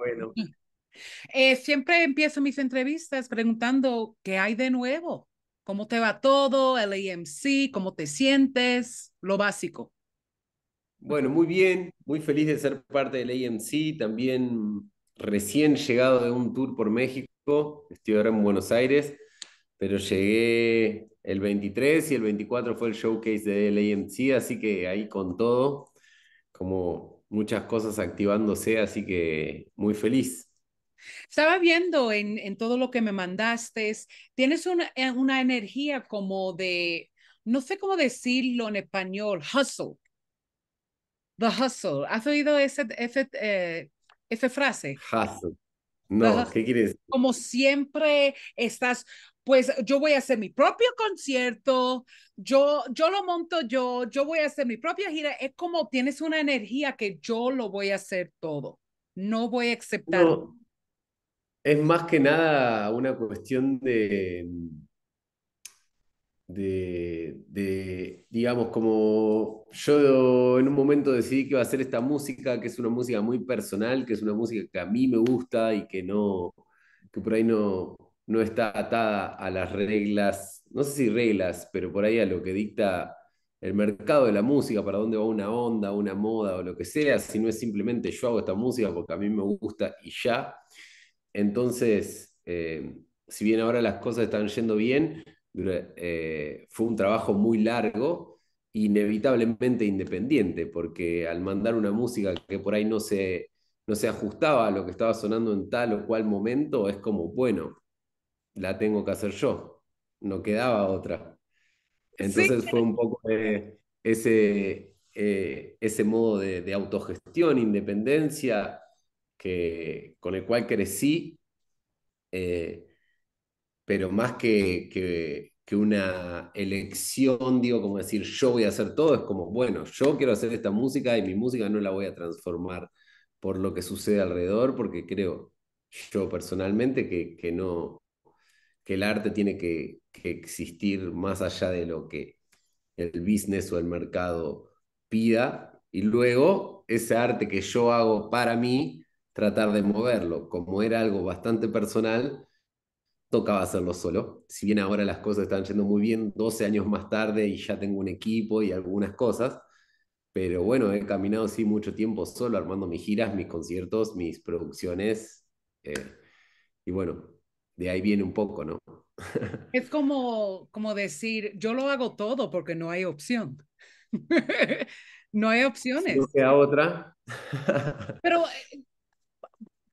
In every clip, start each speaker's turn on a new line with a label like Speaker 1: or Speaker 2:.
Speaker 1: bueno.
Speaker 2: Eh, siempre empiezo mis entrevistas preguntando qué hay de nuevo, cómo te va todo, el AMC, cómo te sientes, lo básico.
Speaker 1: Bueno, muy bien, muy feliz de ser parte del AMC, también recién llegado de un tour por México, estoy ahora en Buenos Aires, pero llegué el 23 y el 24 fue el showcase del AMC, así que ahí con todo, como muchas cosas activándose, así que muy feliz.
Speaker 2: Estaba viendo en, en todo lo que me mandaste, tienes una, eh, una energía como de, no sé cómo decirlo en español, hustle. The hustle. ¿Has oído ese, ese, eh, esa frase?
Speaker 1: Hustle. No, ¿qué quieres?
Speaker 2: Como siempre estás pues yo voy a hacer mi propio concierto, yo, yo lo monto yo, yo voy a hacer mi propia gira. Es como tienes una energía que yo lo voy a hacer todo. No voy a aceptar.
Speaker 1: es más que nada una cuestión de, de, de, digamos, como yo en un momento decidí que iba a hacer esta música, que es una música muy personal, que es una música que a mí me gusta y que no, que por ahí no, no está atada a las reglas, no sé si reglas, pero por ahí a lo que dicta el mercado de la música, para dónde va una onda, una moda o lo que sea, si no es simplemente yo hago esta música porque a mí me gusta y ya. Entonces, eh, si bien ahora las cosas están yendo bien, eh, fue un trabajo muy largo, inevitablemente independiente, porque al mandar una música que por ahí no se, no se ajustaba a lo que estaba sonando en tal o cual momento, es como, bueno, la tengo que hacer yo, no quedaba otra. Entonces fue un poco ese, eh, ese modo de, autogestión, independencia, que, con el cual crecí, eh, pero más que, que, una elección, digo, como decir, yo voy a hacer todo, es como, bueno, yo quiero hacer esta música y mi música no la voy a transformar por lo que sucede alrededor, porque creo yo personalmente que no, que el arte tiene que, existir más allá de lo que el business o el mercado pida, y luego ese arte que yo hago para mí, tratar de moverlo. Como era algo bastante personal, tocaba hacerlo solo. Si bien ahora las cosas están yendo muy bien, 12 años más tarde y ya tengo un equipo y algunas cosas, pero bueno, he caminado así mucho tiempo solo, armando mis giras, mis conciertos, mis producciones. Eh, y bueno, de ahí viene un poco, ¿no?
Speaker 2: Es como, como decir, yo lo hago todo porque no hay opción. no hay opciones. Si otra. Pero eh,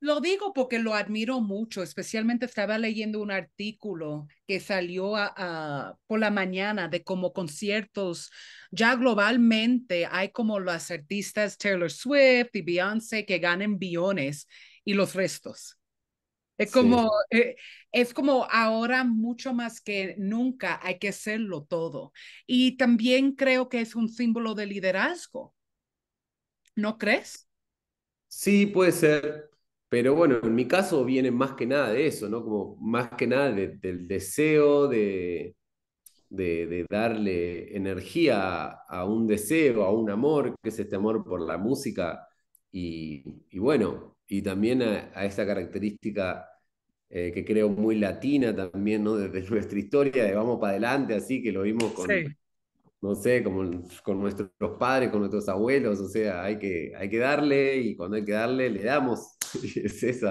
Speaker 2: lo digo porque lo admiro mucho, especialmente estaba leyendo un artículo que salió por la mañana de como conciertos, ya globalmente hay como las artistas Taylor Swift y Beyoncé que ganan billones y los restos. Es como, eh, es como ahora mucho más que nunca hay que hacerlo todo. Y también creo que es un símbolo de liderazgo. ¿No crees?
Speaker 1: Sí, puede ser. Pero bueno, en mi caso viene más que nada de eso, ¿no? Como más que nada del deseo de, de, darle energía a un deseo, a un amor, que es este amor por la música. Y, bueno, y también a, a, esa característica eh, que creo muy latina también, ¿no? Desde nuestra historia de vamos para adelante, así que lo vimos con, no sé, como con nuestros padres, con nuestros abuelos, o sea, hay que, hay que darle y cuando hay que darle, le damos. es esa.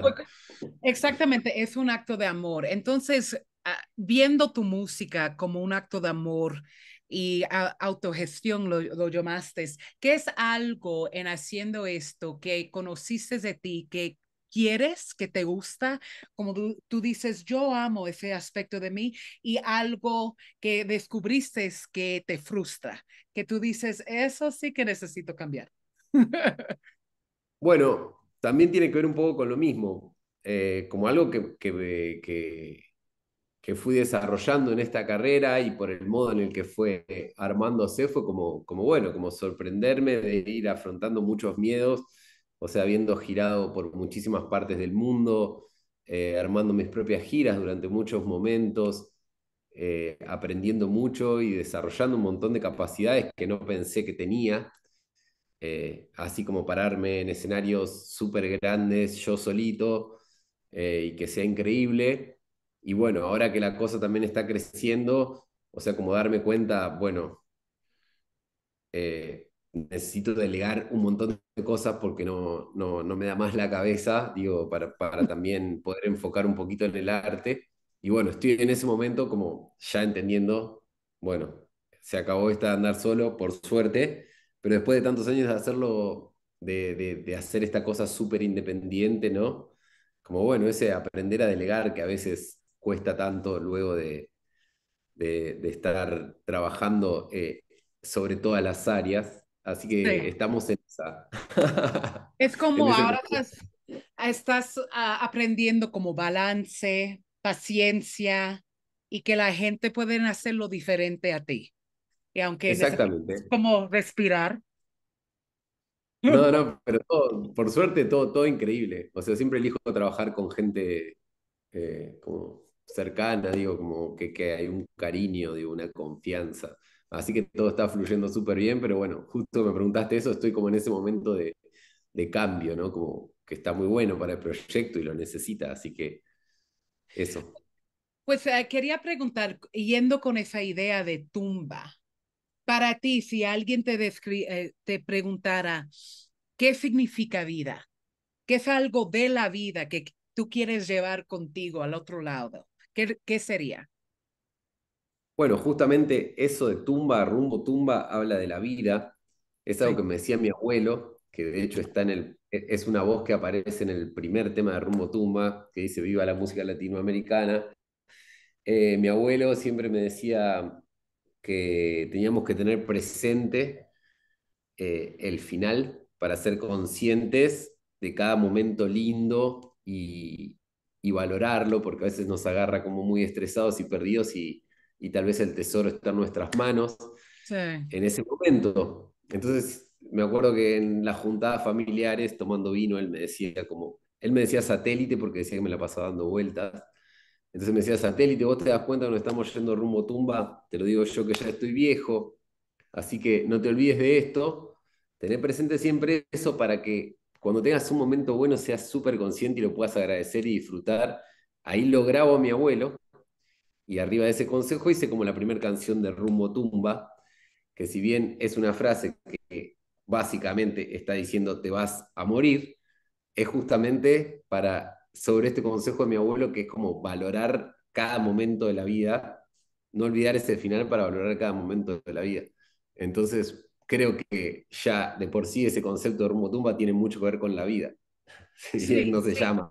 Speaker 2: Exactamente, es un acto de amor. Entonces, ah, viendo tu música como un acto de amor, y autogestión lo, lo, llamaste. ¿Qué es algo en haciendo esto que conociste de ti, que quieres, que te gusta, como tú, dices, yo amo ese aspecto de mí y algo que descubriste que te frustra, que tú dices, eso sí que necesito cambiar.
Speaker 1: bueno, también tiene que ver un poco con lo mismo, eh, como algo que, que, que, que, fui desarrollando en esta carrera y por el modo en el que fue armándose, fue como, como bueno, como sorprenderme de ir afrontando muchos miedos o sea, habiendo girado por muchísimas partes del mundo, eh, armando mis propias giras durante muchos momentos, eh, aprendiendo mucho y desarrollando un montón de capacidades que no pensé que tenía, eh, así como pararme en escenarios súper grandes yo solito y que sea increíble. Y bueno, ahora que la cosa también está creciendo, o sea, como darme cuenta, bueno, necesito delegar un montón de cosas porque no, me da más la cabeza, digo, para, también poder enfocar un poquito en el arte. Y bueno, estoy en ese momento como ya entendiendo, bueno, se acabó esta de andar solo, por suerte, pero después de tantos años de hacerlo, de, hacer esta cosa súper independiente, ¿no? Como bueno, ese aprender a delegar que a veces cuesta tanto luego de, estar trabajando eh, sobre todas las áreas, Así que estamos en esa.
Speaker 2: Es como ahora estás, ah, aprendiendo como balance, paciencia y que la gente puede hacerlo diferente a ti. Y aunque Exactamente. es como respirar.
Speaker 1: No, no, pero por suerte todo, todo increíble. O sea, siempre elijo trabajar con gente eh, como cercana, digo, como que, que hay un cariño, digo, una confianza. Así que todo está fluyendo súper bien, pero bueno, justo me preguntaste eso, estoy como en ese momento de, cambio, ¿no? Como que está muy bueno para el proyecto y lo necesita, así que eso.
Speaker 2: Pues eh, quería preguntar, yendo con esa idea de tumba, para ti, si alguien te, eh, te preguntara, ¿qué significa vida? ¿Qué es algo de la vida que tú quieres llevar contigo al otro lado? ¿Qué, qué sería?
Speaker 1: Bueno, justamente eso de tumba, rumbo, tumba, habla de la vida. Es algo que me decía mi abuelo, que de hecho está en el, e, es una voz que aparece en el primer tema de Rumbo Tumba, que dice Viva la música latinoamericana. Eh, mi abuelo siempre me decía que teníamos que tener presente eh, el final para ser conscientes de cada momento lindo y, y, valorarlo, porque a veces nos agarra como muy estresados y perdidos y, y tal vez el tesoro está en nuestras manos en ese momento. Entonces, me acuerdo que en las juntadas familiares, tomando vino, él me decía como, él me decía satélite porque decía que me la pasaba dando vueltas. Entonces me decía satélite, vos te das cuenta que nos estamos yendo rumbo tumba, te lo digo yo que ya estoy viejo, así que no te olvides de esto, tener presente siempre eso para que cuando tengas un momento bueno seas súper consciente y lo puedas agradecer y disfrutar. Ahí lo grabo a mi abuelo, y arriba de ese consejo hice como la primera canción de Rumbo Tumba, que si bien es una frase que básicamente está diciendo te vas a morir, es justamente para sobre este consejo de mi abuelo que es como valorar cada momento de la vida, no olvidar ese final para valorar cada momento de la vida. Entonces, creo que ya de por sí ese concepto de rumbo tumba tiene mucho que ver con la vida. no se llama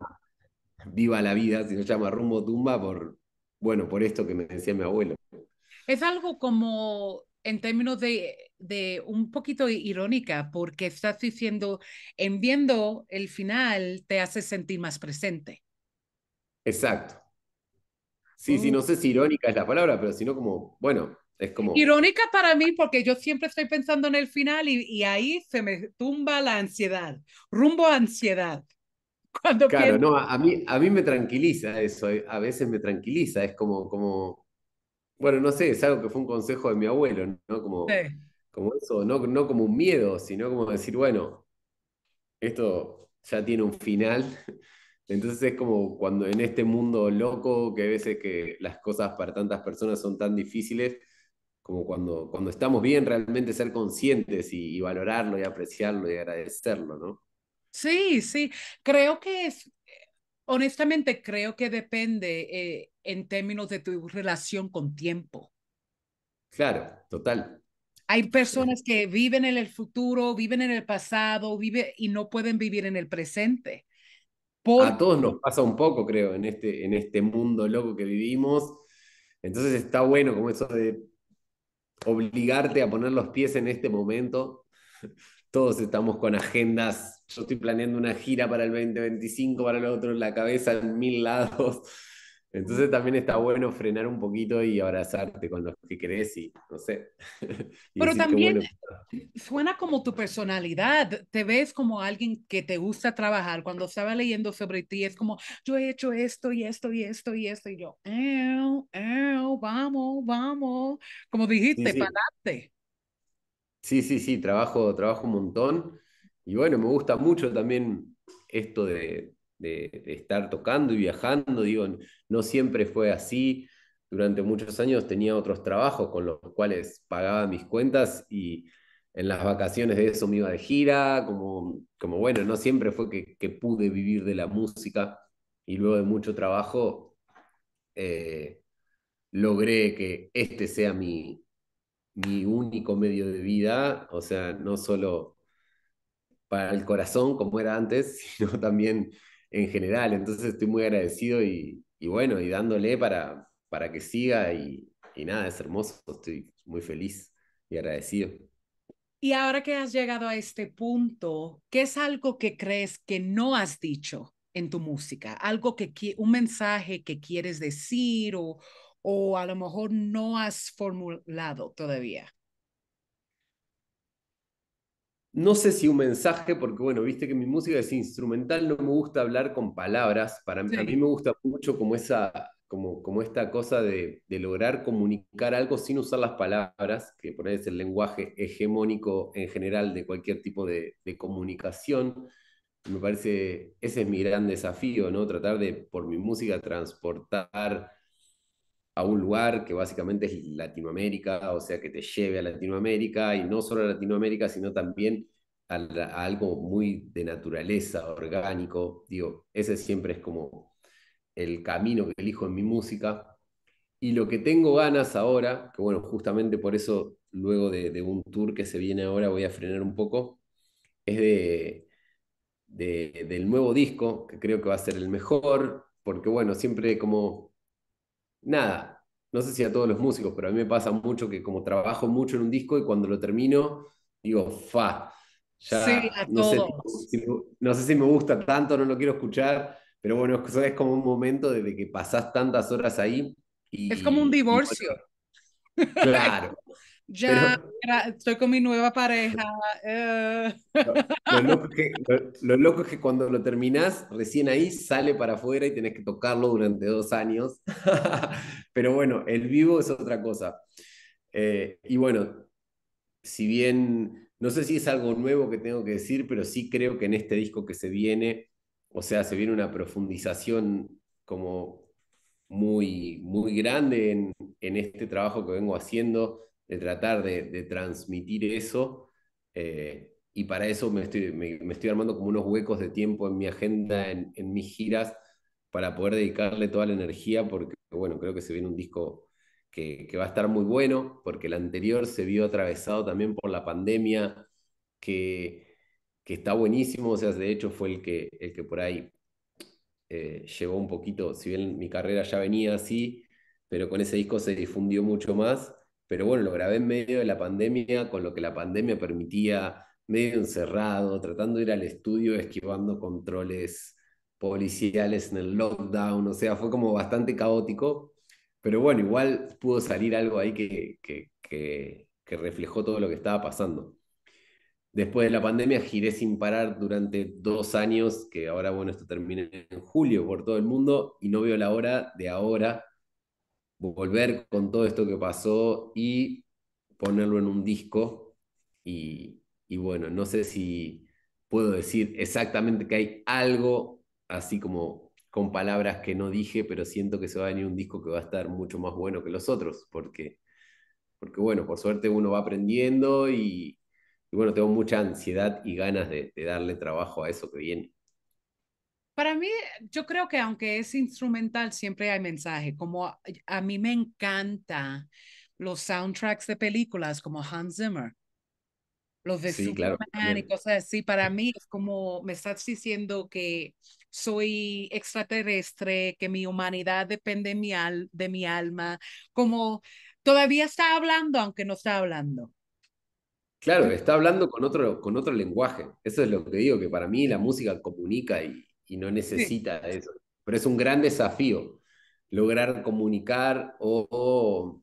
Speaker 1: viva la vida, sino se llama rumbo tumba por, bueno, por esto que me decía mi abuelo.
Speaker 2: Es algo como en términos de, un poquito irónica, porque estás diciendo, en viendo el final, te hace sentir más presente.
Speaker 1: Exacto. Sí, sí, oh. no sé si irónica es la palabra, pero sino como, bueno, es como...
Speaker 2: Irónica para mí porque yo siempre estoy pensando en el final y, y ahí se me tumba la ansiedad, rumbo a ansiedad claro, no,
Speaker 1: a mí, a mí me tranquiliza eso, eh, a veces me tranquiliza, es como, como, bueno, no sé, es algo que fue un consejo de mi abuelo, ¿no? Como, como eso, no, como un miedo, sino como decir, bueno, esto ya tiene un final. Entonces es como cuando en este mundo loco, que a veces que las cosas para tantas personas son tan difíciles, como cuando, cuando estamos bien realmente ser conscientes y valorarlo y apreciarlo y agradecerlo, ¿no?
Speaker 2: Sí, sí, creo que es, honestamente, creo que depende eh, en términos de tu relación con tiempo.
Speaker 1: Claro, total.
Speaker 2: Hay personas que viven en el futuro, viven en el pasado, viven y no pueden vivir en el presente.
Speaker 1: A todos nos pasa un poco, creo, en este, en este mundo loco que vivimos. Entonces está bueno como eso de obligarte a poner los pies en este momento. Todos estamos con agendas yo estoy planeando una gira para el 2025, para el otro, la cabeza en mil lados. Entonces también está bueno frenar un poquito y abrazarte con lo que crees y no sé. Pero también
Speaker 2: suena como tu personalidad, te ves como alguien que te gusta trabajar. Cuando estaba leyendo sobre ti es como, yo he hecho esto y esto y esto y esto y yo, vamos, vamos, como dijiste, sí, sí.
Speaker 1: Sí, sí, sí, trabajo, trabajo un montón. Y bueno, me gusta mucho también esto de, estar tocando y viajando, digo, no siempre fue así. Durante muchos años tenía otros trabajos con los cuales pagaba mis cuentas y en las vacaciones de eso me iba de gira, como, como bueno, no siempre fue que, pude vivir de la música y luego de mucho trabajo eh, logré que este sea mi, mi único medio de vida, o sea, no solo para el corazón como era antes, sino también en general. Entonces estoy muy agradecido y, bueno, y dándole para, para que siga y, nada, es hermoso, estoy muy feliz y agradecido.
Speaker 2: Y ahora que has llegado a este punto, ¿qué es algo que crees que no has dicho en tu música? Algo que un mensaje que quieres decir o, o a lo mejor no has formulado todavía
Speaker 1: no sé si un mensaje, porque bueno, viste que mi música es instrumental, no me gusta hablar con palabras, para a mí me gusta mucho como esa, como, como esta cosa de, lograr comunicar algo sin usar las palabras, que por ahí es el lenguaje hegemónico en general de cualquier tipo de, de comunicación. Me parece, ese es mi gran desafío, ¿no? Tratar de, por mi música, transportar a un lugar que básicamente es Latinoamérica, o sea, que te lleve a Latinoamérica y no solo a Latinoamérica, sino también a, algo muy de naturaleza, orgánico. Digo, ese siempre es como el camino que elijo en mi música. Y lo que tengo ganas ahora, que bueno, justamente por eso luego de, un tour que se viene ahora voy a frenar un poco, es de, del nuevo disco, que creo que va a ser el mejor, porque bueno, siempre como nada, no sé si a todos los músicos, pero a mí me pasa mucho que como trabajo mucho en un disco y cuando lo termino, digo, fa, ya no, sé, si me gusta tanto, no lo quiero escuchar, pero bueno, es como un momento desde que pasás tantas horas ahí.
Speaker 2: Y, es como un divorcio. claro. Ya estoy con mi nueva pareja. Eh.
Speaker 1: Lo, loco es que, cuando lo terminás, recién ahí sale para afuera y tenés que tocarlo durante dos años. Pero bueno, el vivo es otra cosa. Eh, y bueno, si bien no sé si es algo nuevo que tengo que decir, pero sí creo que en este disco que se viene, o sea, se viene una profundización como muy, muy grande en este trabajo que vengo haciendo de tratar de, transmitir eso. Eh, y para eso me estoy, armando como unos huecos de tiempo en mi agenda, en, mis giras, para poder dedicarle toda la energía, porque bueno, creo que se viene un disco que, va a estar muy bueno, porque el anterior se vio atravesado también por la pandemia, que, está buenísimo, o sea, de hecho fue el que, el que por ahí eh, llevó un poquito, si bien mi carrera ya venía así, pero con ese disco se difundió mucho más pero bueno, lo grabé en medio de la pandemia, con lo que la pandemia permitía, medio encerrado, tratando de ir al estudio, esquivando controles policiales en el lockdown, o sea, fue como bastante caótico, pero bueno, igual pudo salir algo ahí que, que, que, reflejó todo lo que estaba pasando. Después de la pandemia giré sin parar durante dos años, que ahora, bueno, esto termina en julio por todo el mundo, y no veo la hora de ahora volver con todo esto que pasó y ponerlo en un disco. Y, bueno, no sé si puedo decir exactamente que hay algo así como con palabras que no dije, pero siento que se va a venir un disco que va a estar mucho más bueno que los otros, porque, porque bueno, por suerte uno va aprendiendo y, bueno, tengo mucha ansiedad y ganas de darle trabajo a eso que viene.
Speaker 2: Para mí, yo creo que aunque es instrumental, siempre hay mensaje. Como a, mí me encanta los soundtracks de películas como Hans Zimmer, los de sí, Superman y cosas así. Para mí es como me estás diciendo que soy extraterrestre, que mi humanidad depende de mi, de mi alma, como todavía está hablando aunque no está hablando.
Speaker 1: Claro, está hablando con otro, con otro lenguaje. Eso es lo que digo, que para mí la música comunica y, y no necesita eso. Pero es un gran desafío lograr comunicar o,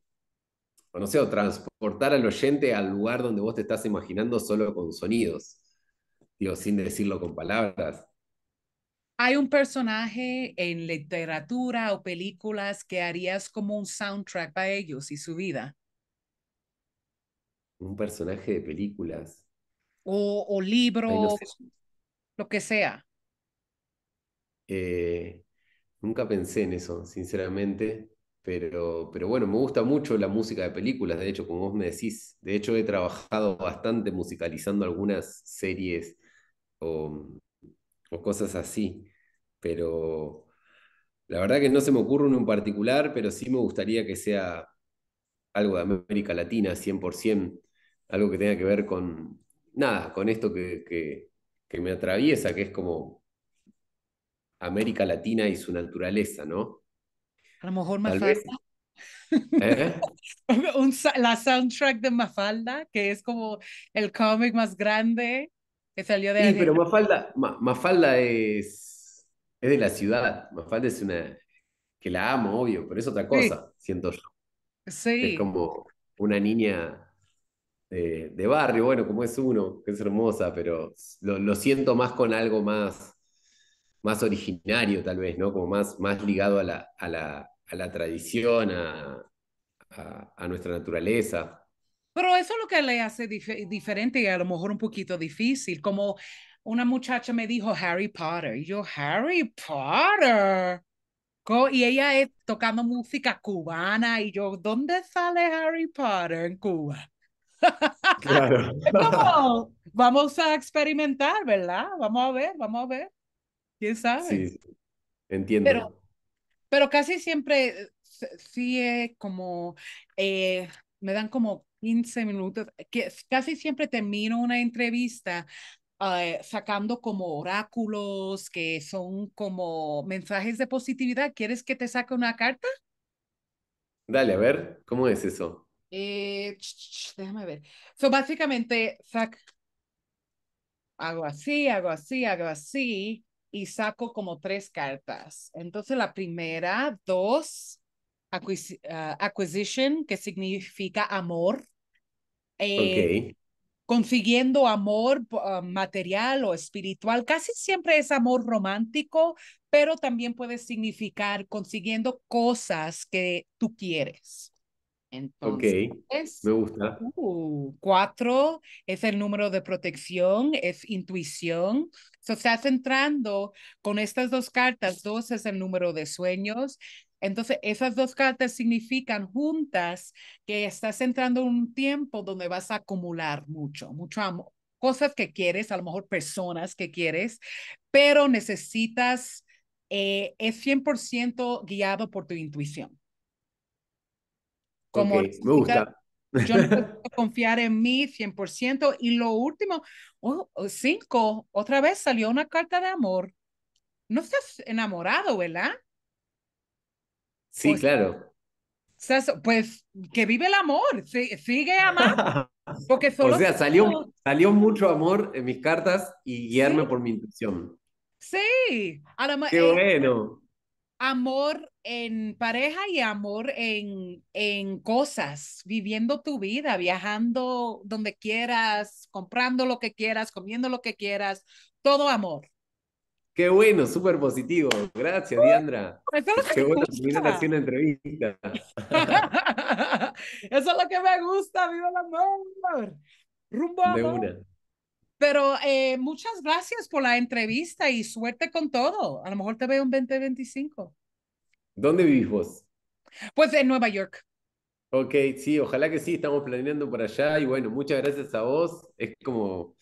Speaker 1: no sé, o transportar al oyente al lugar donde vos te estás imaginando solo con sonidos, digo, sin decirlo con palabras.
Speaker 2: ¿Hay un personaje en literatura o películas que harías como un soundtrack para ellos y su vida?
Speaker 1: Un personaje de películas.
Speaker 2: O, o libros, lo que sea.
Speaker 1: Eh, nunca pensé en eso, sinceramente, pero, pero bueno, me gusta mucho la música de películas, de hecho, como vos me decís, de hecho he trabajado bastante musicalizando algunas series o, cosas así, pero la verdad que no se me ocurre uno en particular, pero sí me gustaría que sea algo de América Latina, 100%, algo que tenga que ver con, nada, con esto que, que, que me atraviesa, que es como América Latina y su naturaleza, ¿no?
Speaker 2: A lo mejor Mafalda. ¿Eh? la soundtrack de Mafalda, que es como el cómic más grande que salió de Sí, pero
Speaker 1: Mafalda, Mafalda es, es de la ciudad. Mafalda es una que la amo, obvio, pero es otra cosa, siento yo. Sí. Es como una niña de, barrio, bueno, como es uno, que es hermosa, pero lo siento más con algo más más originario tal vez, ¿no? Como más, más ligado a la, a la, a la tradición, a, a, nuestra naturaleza.
Speaker 2: Pero eso es lo que le hace diferente y a lo mejor un poquito difícil, como una muchacha me dijo Harry Potter, y yo Harry Potter. Y ella es tocando música cubana y yo, ¿dónde sale Harry Potter en Cuba? Claro. vamos a experimentar, ¿verdad? Vamos a ver, vamos a ver. ¿Quién sabe?
Speaker 1: Sí, entiendo.
Speaker 2: Pero, casi siempre sí como eh, me dan como 15 minutos, que casi siempre termino una entrevista eh, sacando como oráculos que son como mensajes de positividad. ¿Quieres que te saque una carta?
Speaker 1: Dale, a ver, ¿cómo es eso?
Speaker 2: Eh, déjame ver. So, básicamente, saco, hago así, hago así, hago así, y saco como tres cartas. Entonces la primera, dos, ah, acquisition, que significa amor. Eh, consiguiendo amor ah, material o espiritual, casi siempre es amor romántico, pero también puede significar consiguiendo cosas que tú quieres. Entonces, ok, me gusta. Uh, cuatro es el número de protección, es intuición, So, estás entrando con estas dos cartas, dos es el número de sueños. Entonces, esas dos cartas significan juntas que estás entrando en un tiempo donde vas a acumular mucho, mucho amor, cosas que quieres, a lo mejor personas que quieres, pero necesitas, eh, es 100% guiado por tu intuición. Como me gusta. Yo no puedo confiar en mí 100%. Y lo último, oh, oh, cinco, otra vez salió una carta de amor. No estás enamorado, ¿verdad?
Speaker 1: Sí, pues, claro.
Speaker 2: Pues, que vive el amor, sigue amando. Porque o sea, salió,
Speaker 1: salió mucho amor en mis cartas y guiarme por mi intención.
Speaker 2: Sí, Qué eh,
Speaker 1: bueno.
Speaker 2: Amor en pareja y amor en, en cosas, viviendo tu vida, viajando donde quieras, comprando lo que quieras, comiendo lo que quieras, todo amor.
Speaker 1: Qué bueno, súper positivo. Gracias, Diandra. Pues
Speaker 2: eso es lo que Qué me gusta.
Speaker 1: entrevista.
Speaker 2: Eso es lo que me gusta, viva el amor. Rumbo a amor. Pero eh, muchas gracias por la entrevista y suerte con todo. A lo mejor te veo en 2025.
Speaker 1: ¿Dónde vivís vos?
Speaker 2: Pues en Nueva York.
Speaker 1: Ok, sí, ojalá que sí, estamos planeando por allá y bueno, muchas gracias a vos. Es como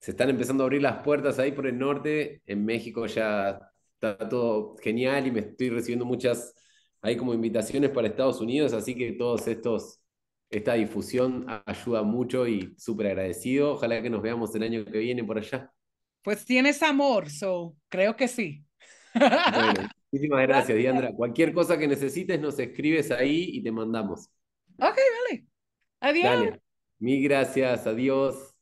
Speaker 1: se están empezando a abrir las puertas ahí por el norte, en México ya está todo genial y me estoy recibiendo muchas, hay como invitaciones para Estados Unidos, así que todos estos, esta difusión ayuda mucho y súper agradecido. Ojalá que nos veamos el año que viene por allá.
Speaker 2: Pues tienes amor, so creo que sí.
Speaker 1: Bueno, muchísimas gracias, Diandra. Cualquier cosa que necesites nos escribes ahí y te mandamos.
Speaker 2: Ok, vale. Adiós.
Speaker 1: mil gracias, adiós.